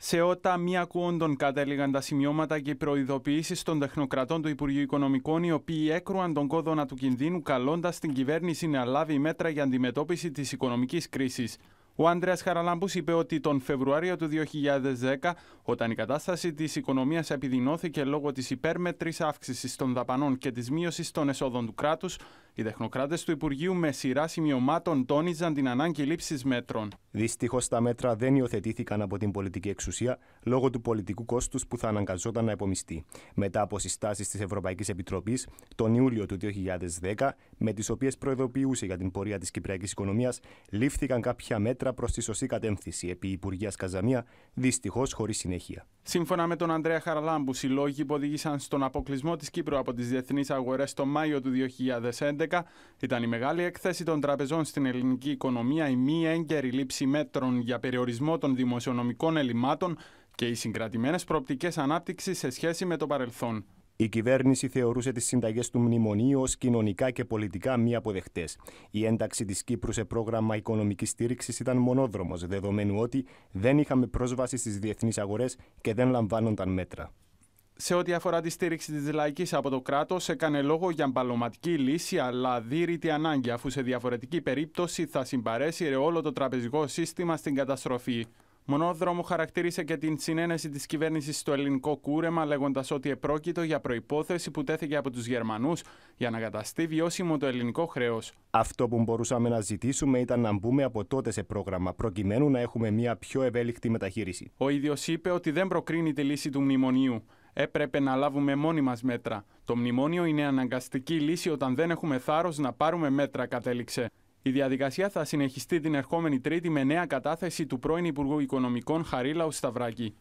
σε ότα μη ακούοντον κατέληγαν τα σημειώματα και οι προειδοποιήσεις των τεχνοκρατών του Υπουργείου Οικονομικών, οι οποίοι έκρουαν τον κόδωνα του κινδύνου, καλώντας την κυβέρνηση να λάβει μέτρα για αντιμετώπιση της οικονομικής κρίσης. Ο Άντρεα Χαραλάμπου είπε ότι τον Φεβρουάριο του 2010, όταν η κατάσταση της οικονομίας επιδεινώθηκε λόγω της υπέρμετρης αύξησης των δαπανών και της μείωσης των εσόδων του κράτους, οι τεχνοκράτες του Υπουργείου με σειρά σημειωμάτων τόνιζαν την ανάγκη λήψης μέτρων. Δυστυχώς τα μέτρα δεν υιοθετήθηκαν από την πολιτική εξουσία λόγω του πολιτικού κόστους που θα αναγκαζόταν να επομιστεί. Μετά από συστάσεις της Ευρωπαϊκής Επιτροπής τον Ιούλιο του 2010, με τις οποίες προειδοποιούσε για την πορεία της κυπριακής οικονομίας, λήφθηκαν κάποια μέτρα προς τη σωστή κατεύθυνση επί Υπουργείας Καζαμία, δυστυχώς χωρίς συνέχεια. Σύμφωνα με τον Ανδρέα Χαραλάμπου, οι λόγοι που οδήγησαν στον αποκλεισμό της Κύπρου από τις διεθνείς αγορές το Μάιο του 2011 ήταν η μεγάλη έκθεση των τραπεζών στην ελληνική οικονομία, η μη έγκαιρη λήψη μέτρων για περιορισμό των δημοσιονομικών ελλημάτων και οι συγκρατημένες προοπτικές ανάπτυξης σε σχέση με το παρελθόν. Η κυβέρνηση θεωρούσε τις συνταγές του μνημονίου ως κοινωνικά και πολιτικά μη αποδεκτέ. Η ένταξη της Κύπρου σε πρόγραμμα οικονομικής στήριξης ήταν μονόδρομος, δεδομένου ότι δεν είχαμε πρόσβαση στις διεθνείς αγορές και δεν λαμβάνονταν μέτρα. Σε ό,τι αφορά τη στήριξη της λαϊκής από το κράτος, έκανε λόγο για μπαλωματική λύση, αλλά δίρυτη ανάγκη, αφού σε διαφορετική περίπτωση θα συμπαρέσει όλο το τραπεζικό σύστημα στην καταστροφή. Μονόδρομο χαρακτήρισε και την συνένεση της κυβέρνησης στο ελληνικό κούρεμα, λέγοντας ότι επρόκειτο για προπόθεση που τέθηκε από τους Γερμανούς για να καταστεί βιώσιμο το ελληνικό χρέος. Αυτό που μπορούσαμε να ζητήσουμε ήταν να μπούμε από τότε σε πρόγραμμα, προκειμένου να έχουμε μια πιο ευέλικτη μεταχείριση. Ο ίδιος είπε ότι δεν προκρίνει τη λύση του μνημονίου. Έπρεπε να λάβουμε μόνοι μας μέτρα. Το μνημόνιο είναι αναγκαστική λύση όταν δεν έχουμε θάρρος να πάρουμε μέτρα, κατέληξε. Η διαδικασία θα συνεχιστεί την ερχόμενη Τρίτη με νέα κατάθεση του πρώην Υπουργού Οικονομικών Χαρίλαου Σταυράκη.